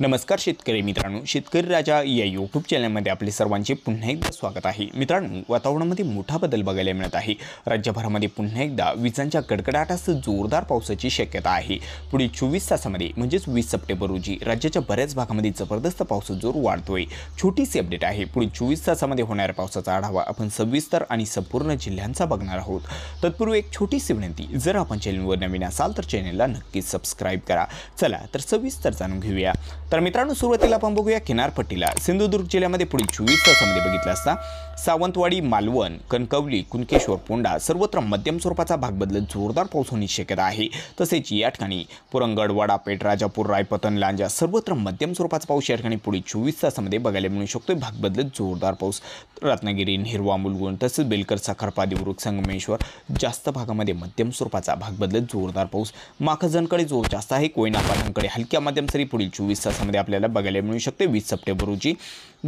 नमस्कार शेतकरी मित्रांनो शेतकरी राजा या यूट्यूब चॅनलमध्ये आपले सर्वांचे पुन्हा एकदा स्वागत आहे मित्रांनो वातावरणामध्ये मोठा बदल बघायला मिळत आहे राज्यभरामध्ये पुन्हा एकदा विजांच्या कडकडाटास जोरदार पावसाची शक्यता आहे पुढील चोवीस तासामध्ये म्हणजेच वीस सप्टेंबर रोजी राज्याच्या बऱ्याच भागामध्ये जबरदस्त पावसाचा जोर वाढतोय छोटीशी अपडेट आहे पुढील चोवीस तासामध्ये होणाऱ्या पावसाचा आढावा आपण सविस्तर आणि संपूर्ण जिल्ह्यांचा बघणार आहोत तत्पूर्वी एक छोटीशी विनंती जर आपण चॅनलवर नवीन असाल तर चॅनलला नक्कीच सबस्क्राईब करा चला तर सविस्तर जाणून घेऊया तर मित्रांनो सुरुवातीला आपण बघूया किनारपट्टीला सिंधुदुर्ग जिल्ह्यामध्ये पुढील चोवीस तासामध्ये बघितलं असता सावंतवाडी मालवण कणकवली कुणकेश्वर पोंडा सर्वत्र मध्यम स्वरूपाचा भाग बदलत जोरदार पाऊस होण्याची शक्यता आहे तसेच या ठिकाणी पुरंगड वाडापेठ राजापूर रायपतन लांजा सर्वत्र मध्यम स्वरूपाचा पाऊस या ठिकाणी पुढील चोवीस तासामध्ये बघायला मिळू शकतो भाग बदलत जोरदार पाऊस रत्नागिरी निर्वा मुलगुण तसेच बेलकर साखरपा देवरुख संगमेश्वर जास्त भागामध्ये मध्यम स्वरूपाचा भाग बदलत जोरदार पाऊस माखजनकडे जोर जास्त आहे कोयना पाठांकडे हलक्या मध्यम सरी पुढील चोवीस तासामध्ये आपल्याला बघायला मिळू शकते वीस सप्टेंबर रोजी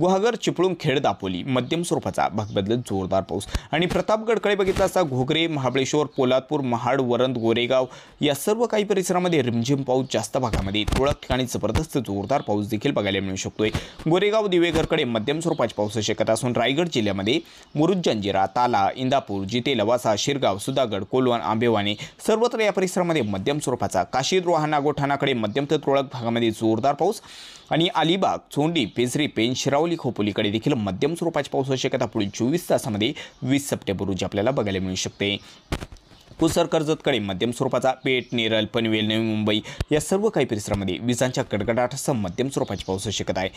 गुहागर चिपळूण खेड दापोली मध्यम स्वरूपाचा भाग बदलत जोरदार पाऊस आणि प्रतापगडकडे बघितला असता घोगरे महाबळेश्वर पोलादपूर महाड वरंद गोरेगाव या सर्व काही परिसरामध्ये रिमझिम पाऊस जास्त भागामध्ये तुरळक ठिकाणी जबरदस्त जोरदार पाऊस देखील बघायला मिळू शकतोय गोरेगाव दिवेघरकडे मध्यम स्वरूपाची पाऊस शक्यता असून रायगड जिल्ह्यामध्ये मुरुद ताला इंदापूर जिते लवासा शिरगाव सुधागड कोलवण आंबेवाने सर्वत्र या परिसरामध्ये मध्यम स्वरूपाचा काशीद रोहाना गोठाणाकडे मध्यम तर तुरळक भागामध्ये जोरदार पाऊस आणि अलिबाग चोंडी पेझरी पेन शिरावली खोपोलीकडे देखील मध्यम स्वरूपाची पावसाची शक्यता पुढील चोवीस तासामध्ये वीस सप्टेंबर रोजी आपल्याला बघायला मिळू शकते पुसर कर्जतकडे मध्यम स्वरूपाचा पेठ नेरल पनवेल नवी मुंबई या सर्व काही परिसरामध्ये विजांच्या कडकडाटासह मध्यम स्वरूपाची पाऊस शकत आहे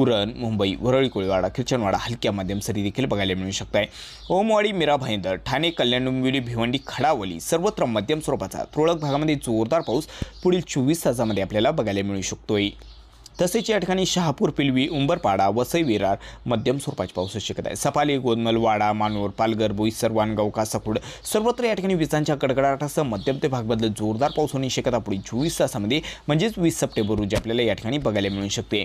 उरण मुंबई वरळी कोळीवाडा खिरचनवाडा हलक्या मध्यम सरी देखील बघायला मिळू शकत आहे ओमवाडी मीरा भाईंदर ठाणे कल्याण डोंबिवली भिवंडी खडावली सर्वत्र मध्यम स्वरूपाचा तुरळक भागामध्ये जोरदार पाऊस पुढील चोवीस तासामध्ये आपल्याला बघायला मिळू शकतोय तसेच या ठिकाणी शहापूर पिलवी उंबरपाडा वसई विरार मध्यम स्वरूपाची पावसाची शक्यता आहे सपाली गोंदमल वाडा मानूर पालघर बोईसर वानगाव कासापूड सर्वत्र या ठिकाणी विजांच्या कडकडाटासह मध्यम ते भागबद्दल जोरदार पाऊस होण्याची शक्यता पुढील चोवीस तासामध्ये म्हणजेच वीस सप्टेंबर रोजी आपल्याला या ठिकाणी बघायला मिळू शकते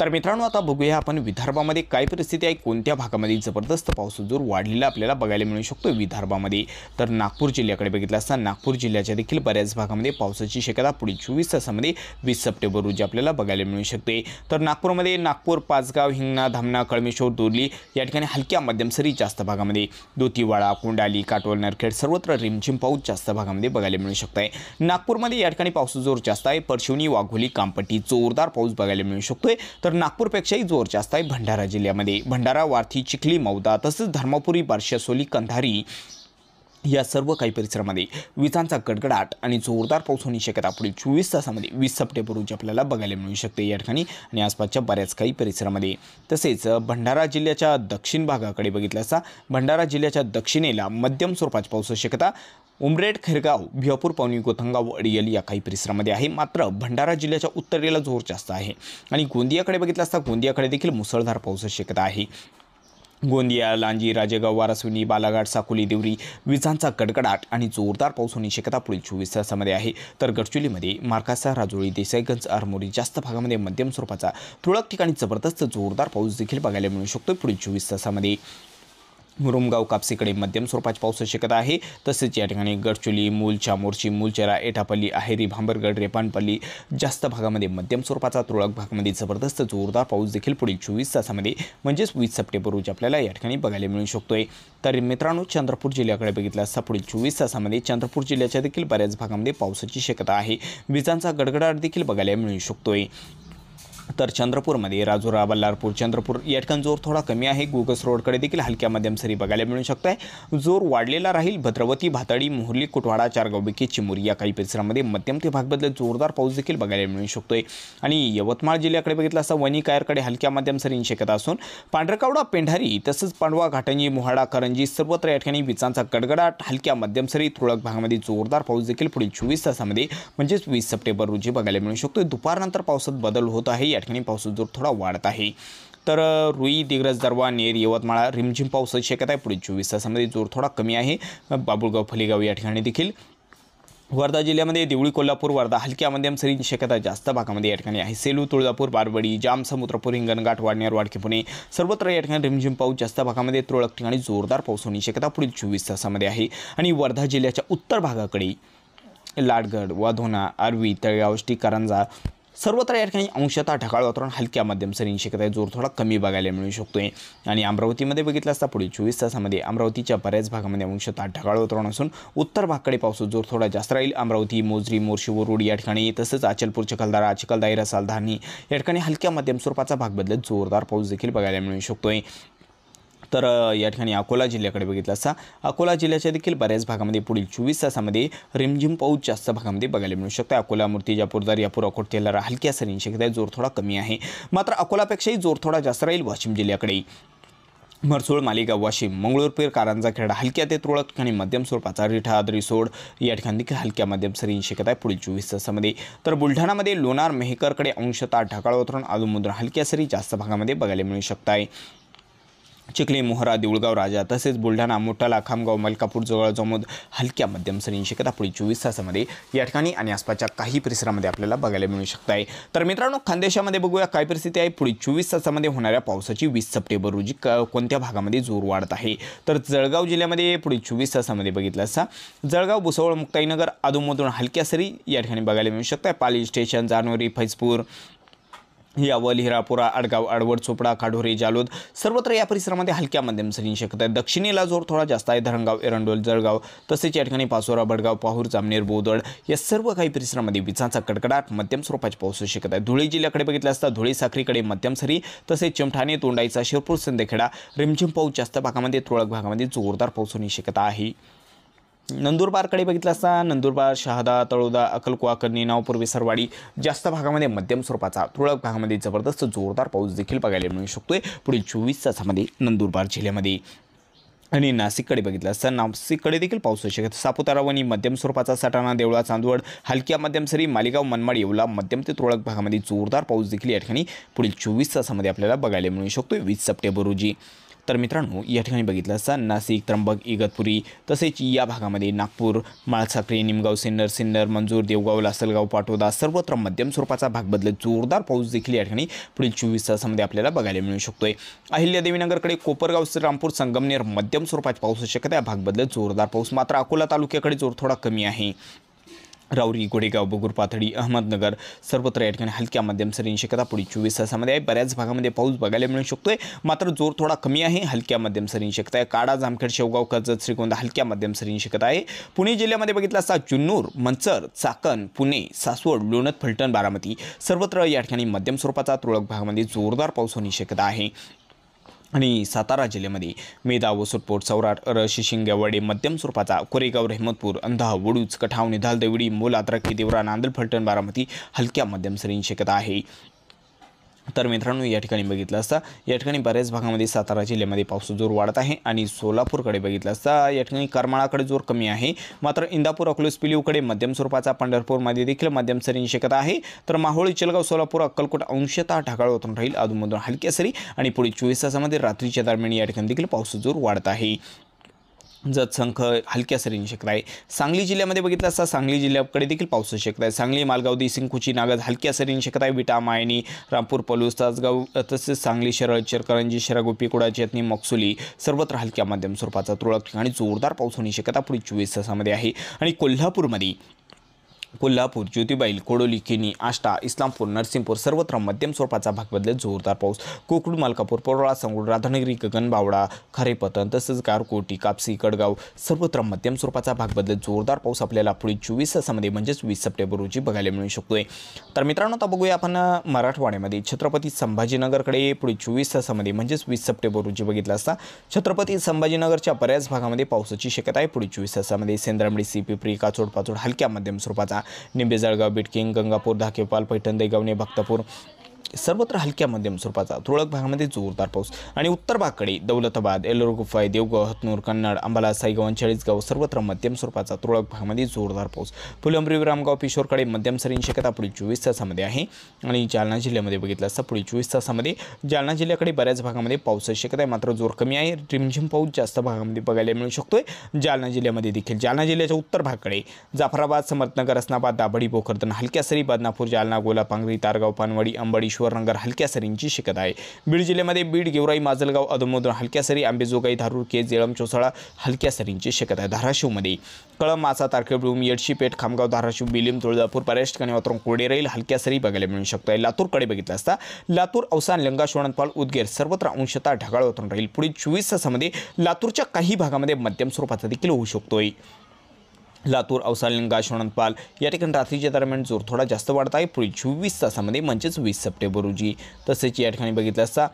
तर मित्रांनो आता बघूया आपण विदर्भामध्ये काय परिस्थिती आहे कोणत्या भागामध्ये जबरदस्त पाऊस जोर वाढलेला आपल्याला बघायला मिळू शकतो विदर्भामध्ये तर नागपूर जिल्ह्याकडे बघितलं असता नागपूर जिल्ह्याच्या देखील बऱ्याच भागामध्ये पावसाची शक्यता पुढील चोवीस तासामध्ये वीस सप्टेंबर रोजी आपल्याला बघायला मिळू शकते तर नागपूरमध्ये नागपूर पाचगाव हिंगणा धामणा कळमेश्वर दोरली या ठिकाणी हलक्या मध्यम सरी जास्त भागामध्ये दोतीवाळा कोंडाली काटोल नरखेड सर्वत्र रिमझिम पाऊस जास्त भागामध्ये बघायला मिळू शकत आहे नागपूरमध्ये या ठिकाणी पावसाचा जोर जास्त आहे परशिवणी वाघोली कामपट्टी जोरदार पाऊस बघायला मिळू शकतोय तर तर नागपूरपेक्षाही जोर जास्त आहे भंडारा जिल्ह्यामध्ये भंडारा वारथी चिखली मौदा तसंच धर्मपुरी सोली कंधारी या सर्व काही परिसरामध्ये विजांचा गडगडाट आणि जोरदार पाऊस होण्याची शक्यता पुढील चोवीस तासामध्ये वीस सप्टेंबर रोजी आपल्याला बघायला मिळू शकते या ठिकाणी आणि आसपासच्या बऱ्याच काही परिसरामध्ये तसेच भंडारा जिल्ह्याच्या दक्षिण भागाकडे बघितलं असता भंडारा जिल्ह्याच्या दक्षिणेला मध्यम स्वरूपाची पाऊस शक्यता उमरेड खेरगाव भियापूर पावनी गोथंगाव अडियल या काही परिसरामध्ये आहे मात्र भंडारा जिल्ह्याच्या उत्तरेला जोर जास्त आहे आणि गोंदियाकडे बघितलं असता गोंदियाकडे देखील मुसळधार पाऊस शक्यता आहे गोंदिया लांजी राजेगाव वारासुनी बालाघाट साकोली देवरी विजांचा कडकडाट आणि जोरदार पाऊस होण्याची शक्यता पुढील चोवीस तासामध्ये आहे तर गडचिरोलीमध्ये मार्कासा राजोळी देसाईगंज आरमोरी जास्त भागामध्ये मध्यम स्वरूपाचा तुरळक ठिकाणी जबरदस्त जोरदार पाऊस देखील बघायला मिळू शकतो पुढील चोवीस तासामध्ये मुरुमगाव कापसीकडे मध्यम स्वरूपाची पावसाची शक्यता आहे तसेच या ठिकाणी गडचोली मूल मोर्ची मूलचेरा एटापल्ली आहेरी भांबरगड रेपानपल्ली जास्त भागामध्ये मध्यम स्वरूपाचा तुरळक भागामध्ये जबरदस्त जोरदार पाऊस देखील पुढील चोवीस तासामध्ये म्हणजेच वीस सप्टेंबर रोजी आपल्याला या ठिकाणी बघायला मिळू शकतोय तर मित्रांनो चंद्रपूर जिल्ह्याकडे बघितलं असता पुढील चोवीस तासामध्ये चंद्रपूर जिल्ह्याच्या देखील बऱ्याच भागामध्ये पावसाची शक्यता आहे विजांचा गडगडाट देखील बघायला मिळू शकतोय तर चंद्रपूरमध्ये राजुरा बल्लारपूर चंद्रपूर या ठिकाणी जोर थोडा कमी आहे गुगस रोडकडे देखील हलक्या मध्यम सरी बघायला मिळू शकत आहे जोर वाढलेला राहील भद्रवती भाताडी मोहर्ली कुटवाडा चारगावबिकी चिमुरी या काही परिसरामध्ये मध्यम ते भागबद्दल जोरदार पाऊस देखील बघायला मिळू शकतोय आणि यवतमाळ जिल्ह्याकडे बघितलं असता वणी कायरकडे हलक्या मध्यम सरींची शक्यता असून पांढरकावडा पेंढारी तसंच पांडवा घाटंजी मोहाडा करंजी सर्वत्र या ठिकाणी विचांचा गडगडाट हलक्या मध्यम सरी तुळक भागामध्ये जोरदार पाऊस देखील पुढील चोवीस तासामध्ये म्हणजेच वीस सप्टेंबर रोजी बघायला मिळू शकतोय दुपारनंतर पावसात बदल होत आहे या ठिकाणी पावसाचा जोर थोडा वाढत आहे तर रुई दिग्रज दरवा नेर यवतमाळ रिमझिम पावसाची शक्यता आहे पुढील चोवीस तासामध्ये जोर थोडा कमी आहे बाबुळगाव फलेगाव या ठिकाणी देखील वर्धा जिल्ह्यामध्ये देवळी कोल्हापूर वर्धा हलक्या मध्यम सरीची शक्यता जास्त भागामध्ये या ठिकाणी आहे सेलू तुळजापूर बारवडी जाम समुद्रपूर हिंगणघाट वाडनेर वाडकी पुणे सर्वत्र या ठिकाणी रिमझिम पाऊस जास्त भागामध्ये तुरळक ठिकाणी जोरदार पाऊस होण्याची शक्यता पुढील चोवीस तासामध्ये आहे आणि वर्धा जिल्ह्याच्या उत्तर भागाकडे लाडगड वाधोना आरवी तळगाव करंजा सर्वत्र या ठिकाणी अंशतः ढगाळ वातावरण हलक्या मध्यम सरींची शक्यता जोर थोडा कमी बघायला मिळू शकतो आणि अमरावतीमध्ये बघितलं असता पुढील चोवीस तासामध्ये अमरावतीच्या बऱ्याच भागामध्ये अंशतः ढगाळ वातावरण असून उत्तर भागकडे पाऊस जोर थोडा जास्त राहील अमरावती मोजरी मोर्शी वरुड या ठिकाणी तसंच अचलपूर चिखलदारा चिखलदाई रसालधानी या ठिकाणी हलक्या मध्यम स्वरूपाचा भाग बदलत जोरदार पाऊस देखील बघायला मिळू शकतो तर या ठिकाणी अकोला जिल्ह्याकडे बघितलं असता अकोला जिल्ह्याच्या देखील बऱ्याच भागामध्ये पुढील चोवीस तासामध्ये रिमझिम पाऊस जास्त भागामध्ये बघायला मिळू शकतो अकोला मूर्तिजापूरदार यापूर अकोट तेलारा हलक्या सरीन शक्यता जोर थोडा कमी आहे मात्र अकोलापेक्षाही जोर थोडा जास्त राहील वाशिम जिल्ह्याकडे मरसूळ मालेगाव वाशिम मंगळूरपीर कारांजा खेडा हलक्या ते तुरळक ठिकाणी मध्यम स्वरूपाचा रिठा आदरी या ठिकाणी देखील हलक्या मध्यम सरी शक्यता आहे पुढील चोवीस तासामध्ये तर बुलढाणामध्ये लोणार मेहकरकडे अंशतः ढकाळ उतरून मुद्रा हलक्या सरी जास्त भागामध्ये बघायला मिळू शकत आहे चिखली मोहरा देऊळगाव राजा तसेच बुलढाणा मोठाला खामगाव मलकापूर जवळ जमोद हलक्या मध्यम सरी कथा पुढील चोवीस तासामध्ये या ठिकाणी आणि आसपासच्या काही परिसरामध्ये आपल्याला बघायला मिळू शकत आहे तर मित्रांनो खानदेशामध्ये बघूया काय परिस्थिती आहे पुढील चोवीस तासामध्ये होणाऱ्या पावसाची वीस सप्टेंबर रोजी क कोणत्या भागामध्ये जोर वाढत आहे तर जळगाव जिल्ह्यामध्ये पुढील चोवीस तासामध्ये बघितलं असता जळगाव भुसावळ मुक्ताईनगर अधूमधून हलक्या सरी या ठिकाणी बघायला मिळू शकत आहे पाली स्टेशन जानोरी फैजपूर यावल हिरापुरा आडगाव आडवड चोपडा काढोरे जालोद सर्वत्र या परिसरामध्ये हलक्या मध्यम सरी शक्यता आहे दक्षिणेला जोर थोडा जास्त आहे धरणगाव एरंडोल जळगाव तसेच या ठिकाणी पाचोरा बडगाव पाहूर जामनेर बोदळ या सर्व काही परिसरामध्ये विजांचा कडकडाट मध्यम स्वरूपाची पाऊस शकत आहे धुळे जिल्ह्याकडे बघितलं असता धुळे साखरीकडे मध्यम सरी तसेच चिमठाणे तोंडाईचा शिरपूर संदेखेडा रिमझिम पाऊस जास्त भागामध्ये तुळक भागामध्ये जोरदार पाऊस होण्याची शक्यता आहे नंदुरबारकडे बघितलं असता नंदुरबार शहादा तळोदा अकलकुवा कर्नी नावपूर्वी सरवाडी जास्त भागामध्ये मध्यम स्वरूपाचा तुरळक भागामध्ये जबरदस्त जोरदार पाऊस देखील बघायला मिळू शकतोय पुढील चोवीस तासामध्ये नंदुरबार जिल्ह्यामध्ये आणि नाशिककडे बघितलं असता नाशिककडे देखील पाऊस होऊ शकतो सापुतारा वणी मध्यम स्वरूपाचा सटाणा देवळा चांदवड हलक्या मध्यम सरी मालेगाव मनमाड येवला मध्यम ते तुरळक भागामध्ये जोरदार पाऊस देखील या ठिकाणी पुढील चोवीस तासामध्ये आपल्याला बघायला मिळू शकतो वीस सप्टेंबर रोजी तर मित्रांनो या ठिकाणी बघितलं असता नाशिक त्र्यंबक इगतपुरी तसेच या भागामध्ये नागपूर माळसापरी निमगाव सिन्नर सिन्नर मंजूर देवगाव लासलगाव पाटोदा सर्वत्र मध्यम स्वरूपाचा भाग बदलत जोरदार पाऊस देखील या ठिकाणी पुढील चोवीस तासामध्ये आपल्याला बघायला मिळू शकतोय देवीनगरकडे कोपरगाव श्रीरामपूर संगमनेर मध्यम स्वरूपात पाऊस शक्यता भाग बदलत जोरदार पाऊस मात्र अकोला तालुक्याकडे जोर थोडा कमी आहे राऊरी गोडेगाव बुगूर पाथडी अहमदनगर सर्वत्र या ठिकाणी हलक्या मध्यम सरींची शक्यता पुढील चोवीस तासामध्ये आहे बऱ्याच भागामध्ये पाऊस बघायला मिळू शकतोय मात्र जोर थोडा कमी आहे हलक्या मध्यम सरींची शक्यता आहे काडा जामखेड शेवगाव कर्जत श्रीगोंदा हलक्या मध्यम सरींची शक्यता आहे पुणे जिल्ह्यामध्ये बघितला असता जुन्नूर मंचर चाकण पुणे सासवड लोणत फलटण बारामती सर्वत्र या ठिकाणी मध्यम स्वरूपाचा तुरळक भागामध्ये जोरदार पाऊस होण्याची शक्यता आहे आणि सातारा जिल्ह्यामध्ये मेधा वसुटपोट सौराट रशिशिंग वडे मध्यम स्वरूपाचा कोरेगाव रेहमतपूर अंधा वडूच कठावणी धालदेवडी मोला रक्की देवरा नांदल फलटण बारामती हलक्या मध्यम सरींनी आहे तर मित्रांनो या ठिकाणी बघितलं असता या ठिकाणी बऱ्याच भागामध्ये सातारा जिल्ह्यामध्ये पाऊस जोर वाढत आहे आणि सोलापूरकडे बघितलं असता या ठिकाणी करमाळाकडे जोर कमी आहे मात्र इंदापूर अकलूस पिलीवकडे मध्यम स्वरूपाचा पंढरपूरमध्ये देखील मध्यम सरींची शक्यता आहे तर माहोळ चलगाव सोलापूर अक्कलकोट अंशतः ढाकाळ होतून राहील अधूनमधून हलक्या सरी आणि पुढील चोवीस तासामध्ये रात्रीच्या दरम्यान या ठिकाणी देखील पाऊस जोर वाढत आहे जतसंख हलक्या सरींनी शक्यता आहे सांगली जिल्ह्यामध्ये बघितलं असता सांगली जिल्ह्याकडे देखील होऊ शक्यता आहे सांगली मालगाव दिसिंकुची नागद हलक्या सरींनी शक्यता आहे विटा मायनी रामपूर पलूस तासगाव तसेच सांगली शरळ चिरकरंजी कुडा कुडाचेतनी मक्सुली सर्वत्र हलक्या मध्यम स्वरूपाचा तुरळक ठिकाणी जोरदार पाऊस होण्याची शक्यता पुढील चोवीस तासामध्ये आहे आणि कोल्हापूरमध्ये कोल्हापूर ज्योतिबाईल कोडोली किनी आष्टा इस्लामपूर नरसिंहपूर सर्वत्र मध्यम स्वरूपाचा भाग बदलत जोरदार पाऊस कोकण मालकापूर परोळा सांगोड राधानगरी गगनबावडा खरेपतन तसंच गारकोटी कापसी कडगाव सर्वत्र मध्यम स्वरूपाचा भाग बदलत जोरदार पाऊस आपल्याला पुढील चोवीस तासामध्ये म्हणजेच वीस सप्टेंबर रोजी बघायला मिळू शकतोय तर मित्रांनो आता बघूया आपण मराठवाड्यामध्ये छत्रपती संभाजीनगरकडे पुढील चोवीस तासामध्ये म्हणजेच वीस सप्टेंबर रोजी बघितलं असता छत्रपती संभाजीनगरच्या बऱ्याच भागामध्ये पावसाची शक्यता आहे पुढील चोवीस तासामध्ये सेंद्रामडी सी पिपरी काचोड पाचोड हलक्या मध्यम स्वरूपाचा निंबे जळगाव बिटकिंग गंगापूर धाकेपाल पैठण देगावणे भक्तपूर सर्वत्र हलक्या मध्यम स्वरूपाचा तुरळक भागामध्ये जोरदार पाऊस आणि उत्तर भागकडे दौलताबाद एलोर गुफाई देवगाव हतनूर कन्नड अंबाला साईगाव चाळीसगाव सर्वत्र मध्यम स्वरूपाचा तुरळक भागामध्ये जोरदार पाऊस फुलंब्री रामगाव पिशोरकडे मध्यम सरीन शक्यता पुढील चोवीस तासामध्ये आहे आणि जालना जिल्ह्यामध्ये बघितलं असता पुढील चोवीस तासामध्ये जालना जिल्ह्याकडे बऱ्याच भागामध्ये पावसाची शक्यता आहे मात्र जोर कमी आहे रिमझिम पाऊस जास्त भागामध्ये बघायला मिळू शकतोय जालना जिल्ह्यामध्ये देखील जालना जिल्ह्याच्या उत्तर भागकडे जाफराबाद समर्थनगर असनाबाद दाभडी पोखरतन हलक्या सरी बदनापूर जालना गोला पांगरी तारगाव पानवाडी अंबडी ईश्वरनगर हलक्या सरींची शिकत आहे बीड जिल्ह्यामध्ये बीड गेवराई माजलगाव अधमोदर हलक्या सरी आंबेजोगाई धारूर केज जेळम चोसाळा हलक्या सरींची शिकत आहे धाराशिवमध्ये कळम मासा येडशी येडशीपेठ खामगाव धाराशिव बिलिम तुळजापूर पर्यष्ट आणि वातावरण कोडे राहील हलक्या सरी बघायला मिळू शकतो आहे लातूरकडे बघितलं असता लातूर अवसान लंगा शोणपाल उदगेर सर्वत्र अंशता ढगाळ वातावरण राहील पुढील चोवीस तासामध्ये लातूरच्या काही भागामध्ये मध्यम स्वरूपाचा देखील होऊ शकतोय लातूर लिंगा गाशवणपाल या ठिकाणी रात्रीच्या दरम्यान जोर थोडा जास्त वाढत आहे पुढील चोवीस तासामध्ये म्हणजेच वीस सप्टेंबर रोजी तसेच या ठिकाणी बघितलं असता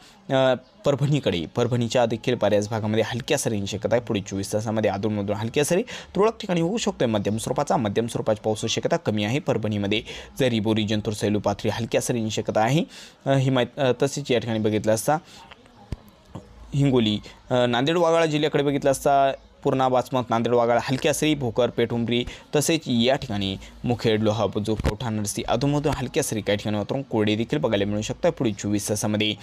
परभणीकडे परभणीच्या देखील बऱ्याच भागामध्ये हलक्या सरींची शक्यता आहे पुढील चोवीस तासामध्ये अधूनमधून हलक्या सरी तुरळक ठिकाणी होऊ शकतोय मध्यम स्वरूपाचा मध्यम स्वरूपाची पाऊस शक्यता कमी आहे परभणीमध्ये जरी बोरी जंतूर सैलू पाथरी हलक्या सरींची शक्यता आहे हिमायत तसेच या ठिकाणी बघितलं असता हिंगोली नांदेड वागाळा जिल्ह्याकडे बघितलं असता पूर्णा वाचमत नांदेड हलक्या सरी भोकर पेठुंबरी तसेच या ठिकाणी मुखेड लोहा जो कवठा नरसी हलक्या हलक्यासरी काही ठिकाणी मात्र कोरडे देखील बघायला मिळू शकतात पुढील चोवीस तासामध्ये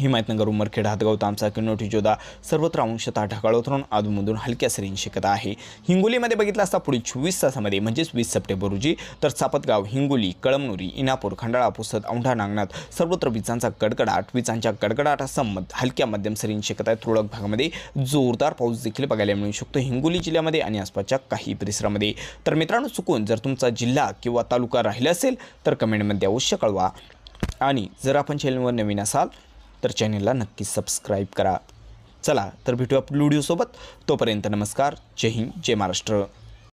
हिमायतनगर उमरखेड हदगाव तामसा किनोटी जोदा सर्वत्र अंशतः ढगाळ उतरून अधूनमधून हलक्या सरींची शक्यता आहे हिंगोलीमध्ये बघितला असता पुढील चोवीस तासामध्ये म्हणजेच वीस सप्टेंबर रोजी तर सापतगाव हिंगोली कळमनुरी इनापूर खंडाळा पुसत औंढा नागनाथ सर्वत्र विजांचा कडकडाट विजांच्या कडकडाटासह हलक्या मध्यम सरींची शक्यता आहे तुरळक भागामध्ये जोरदार पाऊस देखील बघायला मिळू शकतो हिंगोली जिल्ह्यामध्ये आणि आसपासच्या काही परिसरामध्ये तर मित्रांनो चुकून जर तुमचा जिल्हा किंवा तालुका राहिला असेल तर कमेंटमध्ये अवश्य कळवा आणि जर आपण चॅनलवर नवीन असाल तर चॅनेलला नक्की सबस्क्राईब करा चला तर भेटू आपल्या व्हिडिओसोबत तोपर्यंत नमस्कार जय हिंद जय महाराष्ट्र